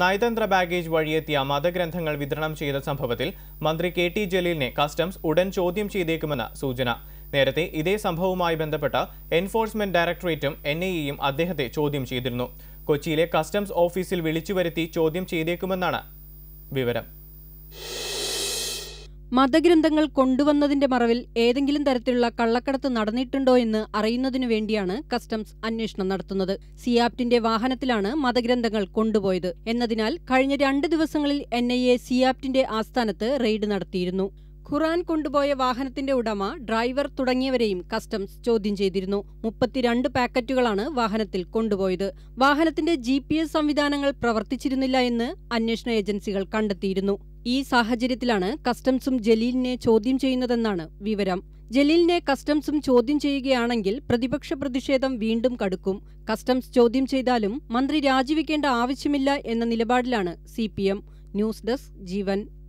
നയതന്ത്ര ബാഗേജ് വഴിയെത്തിയ മതഗ്രന്ഥങ്ങൾ വിതരണം ചെയ്ത സംഭവത്തിൽ മന്ത്രി കെ ടി ജലീലിനെ കസ്റ്റംസ് ഉടൻ ചോദ്യം ചെയ്തേക്കുമെന്ന് സൂചന നേരത്തെ ഇതേ സംഭവവുമായി ബന്ധപ്പെട്ട് എൻഫോഴ്സ്മെന്റ് ഡയറക്ടറേറ്റും എൻ അദ്ദേഹത്തെ ചോദ്യം ചെയ്തിരുന്നു കൊച്ചിയിലെ കസ്റ്റംസ് ഓഫീസിൽ വിളിച്ചുവരുത്തി ചോദ്യം ചെയ്തേക്കുമെന്നാണ് വിവരം മതഗ്രന്ഥങ്ങൾ കൊണ്ടുവന്നതിന്റെ മറവിൽ ഏതെങ്കിലും തരത്തിലുള്ള കള്ളക്കടത്ത് നടന്നിട്ടുണ്ടോ എന്ന് അറിയുന്നതിനു വേണ്ടിയാണ് കസ്റ്റംസ് അന്വേഷണം നടത്തുന്നത് സിയാപ്റ്റിന്റെ വാഹനത്തിലാണ് മതഗ്രന്ഥങ്ങൾ കൊണ്ടുപോയത് എന്നതിനാൽ കഴിഞ്ഞ രണ്ട് ദിവസങ്ങളിൽ എൻ ഐ എ സിയാപ്റ്റിന്റെ ആസ്ഥാനത്ത് റെയ്ഡ് നടത്തിയിരുന്നു ഖുറാൻ കൊണ്ടുപോയ വാഹനത്തിന്റെ ഉടമ ഡ്രൈവർ തുടങ്ങിയവരെയും കസ്റ്റംസ് ചോദ്യം ചെയ്തിരുന്നു മുപ്പത്തിരണ്ട് പാക്കറ്റുകളാണ് വാഹനത്തിൽ കൊണ്ടുപോയത് വാഹനത്തിന്റെ ജി സംവിധാനങ്ങൾ പ്രവർത്തിച്ചിരുന്നില്ല എന്ന് അന്വേഷണ ഏജൻസികൾ കണ്ടെത്തിയിരുന്നു ഈ സാഹചര്യത്തിലാണ് കസ്റ്റംസും ജലീലിനെ ചോദ്യം ചെയ്യുന്നതെന്നാണ് വിവരം ജലീലിനെ കസ്റ്റംസും ചോദ്യം ചെയ്യുകയാണെങ്കിൽ പ്രതിപക്ഷ പ്രതിഷേധം വീണ്ടും കടുക്കും കസ്റ്റംസ് ചോദ്യം ചെയ്താലും മന്ത്രി രാജിവെക്കേണ്ട ആവശ്യമില്ല എന്ന നിലപാടിലാണ് സി ന്യൂസ് ഡെസ്ക് ജീവൻ